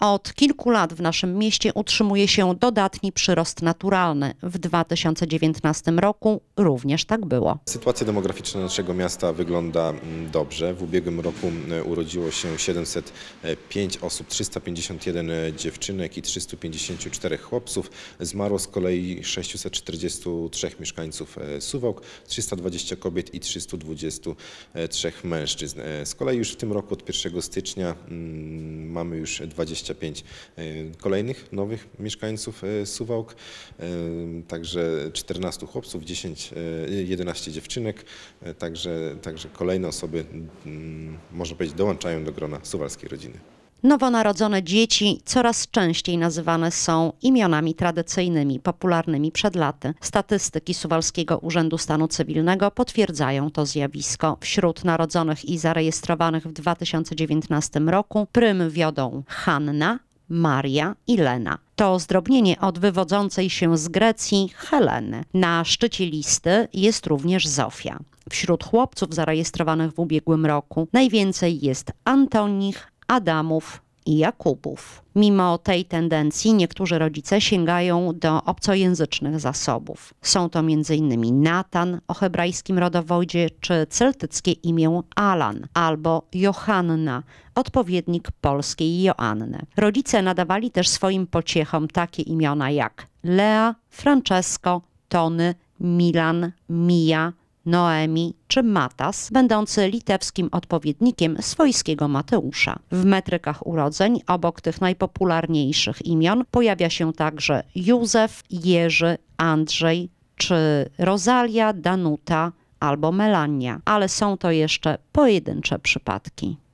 Od kilku lat w naszym mieście utrzymuje się dodatni przyrost naturalny. W 2019 roku również tak było. Sytuacja demograficzna naszego miasta wygląda mm, dobrze. W ubiegłym roku y, urodziło się 705 osób, 351 dziewczynek i 354 chłopców. Zmarło z kolei 643 mieszkańców e, Suwałk, 320 kobiet i 323 mężczyzn. E, z kolei już w tym roku od 1 stycznia mm, mamy już 20 25 y, kolejnych nowych mieszkańców y, Suwałk, y, także 14 chłopców, 10, 11 dziewczynek, także, także kolejne osoby, mm, można powiedzieć, dołączają do grona suwalskiej rodziny. Nowonarodzone dzieci coraz częściej nazywane są imionami tradycyjnymi, popularnymi przed laty. Statystyki Suwalskiego Urzędu Stanu Cywilnego potwierdzają to zjawisko. Wśród narodzonych i zarejestrowanych w 2019 roku prym wiodą Hanna, Maria i Lena. To zdrobnienie od wywodzącej się z Grecji Heleny. Na szczycie listy jest również Zofia. Wśród chłopców zarejestrowanych w ubiegłym roku najwięcej jest Antonich, Adamów i Jakubów. Mimo tej tendencji niektórzy rodzice sięgają do obcojęzycznych zasobów. Są to m.in. Natan o hebrajskim rodowodzie czy celtyckie imię Alan albo Johanna, odpowiednik polskiej Joanny. Rodzice nadawali też swoim pociechom takie imiona jak Lea, Francesco, Tony, Milan, Mia, Noemi czy Matas, będący litewskim odpowiednikiem swojskiego Mateusza. W metrykach urodzeń obok tych najpopularniejszych imion pojawia się także Józef, Jerzy, Andrzej czy Rosalia, Danuta albo Melania, ale są to jeszcze pojedyncze przypadki.